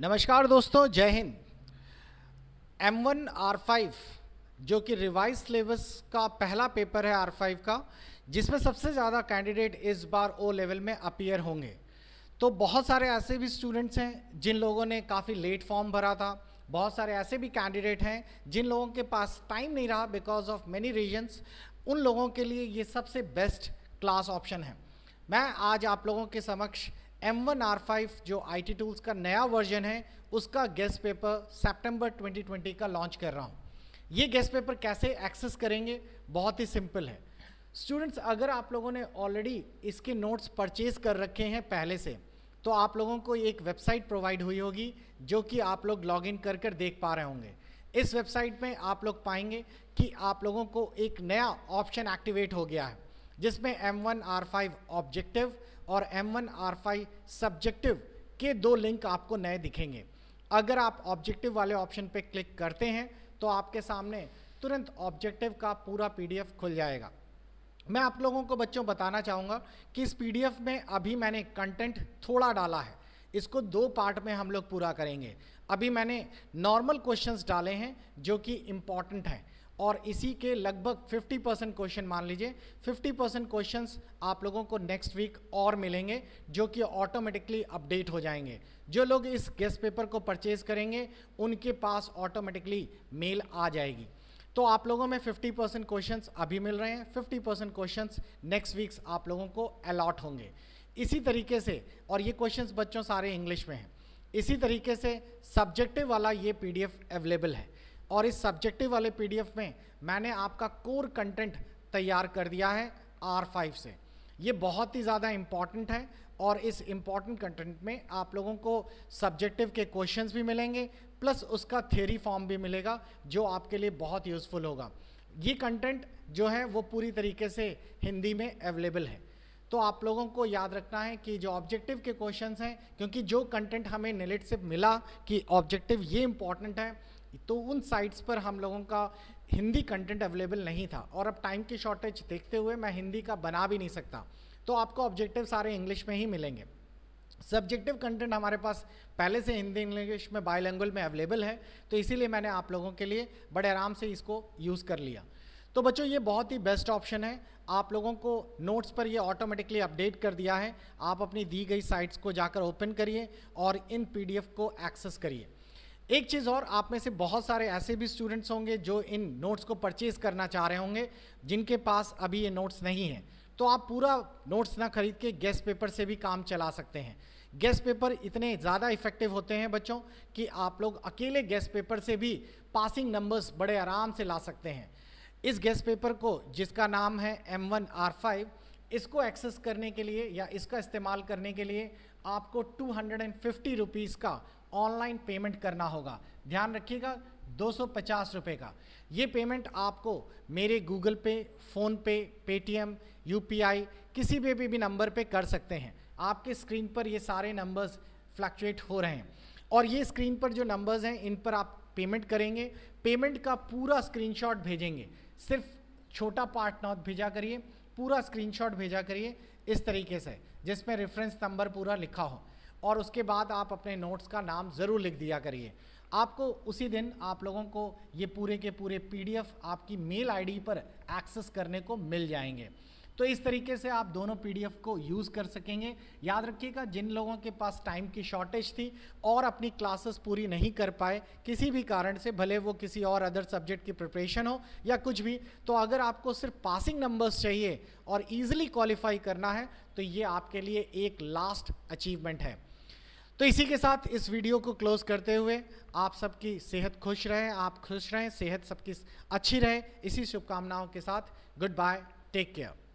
नमस्कार दोस्तों जय Hind M one R five जो कि रिवाइज सिलेबस का पहला पेपर है आर फाइव का जिसमें सबसे ज़्यादा कैंडिडेट इस बार ओ लेवल में अपियर होंगे तो बहुत सारे ऐसे भी स्टूडेंट्स हैं जिन लोगों ने काफ़ी लेट फॉर्म भरा था बहुत सारे ऐसे भी कैंडिडेट हैं जिन लोगों के पास टाइम नहीं रहा बिकॉज ऑफ मेनी रीजन्स उन लोगों के लिए ये सबसे बेस्ट क्लास ऑप्शन है मैं आज आप लोगों के समक्ष एम फाइव जो टी टूल्स का नया वर्जन है उसका गेस्ट पेपर ट्वेंटी 2020 का लॉन्च कर रहा हूँ ये गेस्ट पेपर कैसे एक्सेस करेंगे बहुत ही सिंपल है स्टूडेंट्स अगर आप लोगों ने ऑलरेडी इसके नोट्स परचेज कर रखे हैं पहले से तो आप लोगों को एक वेबसाइट प्रोवाइड हुई होगी जो कि आप लोग लॉगिन कर कर देख पा रहे होंगे इस वेबसाइट में आप लोग पाएंगे कि आप लोगों को एक नया ऑप्शन एक्टिवेट हो गया है जिसमें M one R five objective और M one R five subjective के दो लिंक आपको नए दिखेंगे अगर आप ऑब्जेक्टिव वाले ऑप्शन पे क्लिक करते हैं तो आपके सामने तुरंत ऑब्जेक्टिव का पूरा पीडीएफ खुल जाएगा मैं आप लोगों को बच्चों बताना चाहूँगा कि इस पीडीएफ में अभी मैंने कंटेंट थोड़ा डाला है इसको दो पार्ट में हम लोग पूरा करेंगे अभी मैंने नॉर्मल क्वेश्चंस डाले हैं जो कि इम्पॉर्टेंट हैं और इसी के लगभग 50 परसेंट क्वेश्चन मान लीजिए 50 परसेंट क्वेश्चन आप लोगों को नेक्स्ट वीक और मिलेंगे जो कि ऑटोमेटिकली अपडेट हो जाएंगे जो लोग इस गेस्ट पेपर को परचेज करेंगे उनके पास ऑटोमेटिकली मेल आ जाएगी तो आप लोगों में 50 परसेंट क्वेश्चन अभी मिल रहे हैं 50 परसेंट क्वेश्चन नेक्स्ट वीक्स आप लोगों को अलॉट होंगे इसी तरीके से और ये क्वेश्चन बच्चों सारे इंग्लिश में हैं इसी तरीके से सब्जेक्टिव वाला ये पी अवेलेबल है और इस सब्जेक्टिव वाले पीडीएफ में मैंने आपका कोर कंटेंट तैयार कर दिया है आर फाइव से ये बहुत ही ज़्यादा इम्पॉर्टेंट है और इस इम्पॉर्टेंट कंटेंट में आप लोगों को सब्जेक्टिव के क्वेश्चंस भी मिलेंगे प्लस उसका थेरी फॉर्म भी मिलेगा जो आपके लिए बहुत यूज़फुल होगा ये कंटेंट जो है वो पूरी तरीके से हिंदी में अवेलेबल है तो आप लोगों को याद रखना है कि जो ऑब्जेक्टिव के क्वेश्चंस हैं क्योंकि जो कंटेंट हमें नेलेट से मिला कि ऑब्जेक्टिव ये इम्पॉर्टेंट है तो उन साइट्स पर हम लोगों का हिंदी कंटेंट अवेलेबल नहीं था और अब टाइम की शॉर्टेज देखते हुए मैं हिंदी का बना भी नहीं सकता तो आपको ऑब्जेक्टिव सारे इंग्लिश में ही मिलेंगे सब्जेक्टिव कंटेंट हमारे पास पहले से हिंदी इंग्लिश में बायलैंग्वेज में अवेलेबल है तो इसीलिए मैंने आप लोगों के लिए बड़े आराम से इसको यूज़ कर लिया तो बच्चों ये बहुत ही बेस्ट ऑप्शन है आप लोगों को नोट्स पर ये ऑटोमेटिकली अपडेट कर दिया है आप अपनी दी गई साइट्स को जाकर ओपन करिए और इन पीडीएफ को एक्सेस करिए एक चीज़ और आप में से बहुत सारे ऐसे भी स्टूडेंट्स होंगे जो इन नोट्स को परचेज़ करना चाह रहे होंगे जिनके पास अभी ये नोट्स नहीं है तो आप पूरा नोट्स ना खरीद के गेस्ट पेपर से भी काम चला सकते हैं गेस्ट पेपर इतने ज़्यादा इफेक्टिव होते हैं बच्चों कि आप लोग अकेले गेस्ट पेपर से भी पासिंग नंबर्स बड़े आराम से ला सकते हैं इस गेस्ट पेपर को जिसका नाम है एम वन आर फाइव इसको एक्सेस करने के लिए या इसका इस्तेमाल करने के लिए आपको टू हंड्रेड का ऑनलाइन पेमेंट करना होगा ध्यान रखिएगा दो सौ का ये पेमेंट आपको मेरे गूगल पे फ़ोन पे पेटीएम यू किसी पे भी, भी नंबर पे कर सकते हैं आपके स्क्रीन पर ये सारे नंबर्स फ्लक्चुएट हो रहे हैं और ये स्क्रीन पर जो नंबर्स हैं इन पर आप पेमेंट करेंगे पेमेंट का पूरा स्क्रीनशॉट भेजेंगे सिर्फ छोटा पार्ट नॉट भेजा करिए पूरा स्क्रीनशॉट भेजा करिए इस तरीके से जिसमें रेफरेंस नंबर पूरा लिखा हो और उसके बाद आप अपने नोट्स का नाम ज़रूर लिख दिया करिए आपको उसी दिन आप लोगों को ये पूरे के पूरे पीडीएफ आपकी मेल आईडी पर एक्सेस करने को मिल जाएंगे तो इस तरीके से आप दोनों पी को यूज़ कर सकेंगे याद रखिएगा जिन लोगों के पास टाइम की शॉर्टेज थी और अपनी क्लासेस पूरी नहीं कर पाए किसी भी कारण से भले वो किसी और अदर सब्जेक्ट की प्रिपरेशन हो या कुछ भी तो अगर आपको सिर्फ पासिंग नंबर्स चाहिए और ईजिली क्वालिफाई करना है तो ये आपके लिए एक लास्ट अचीवमेंट है तो इसी के साथ इस वीडियो को क्लोज करते हुए आप सबकी सेहत खुश रहें आप खुश रहें सेहत सबकी अच्छी रहे इसी शुभकामनाओं के साथ गुड बाय टेक केयर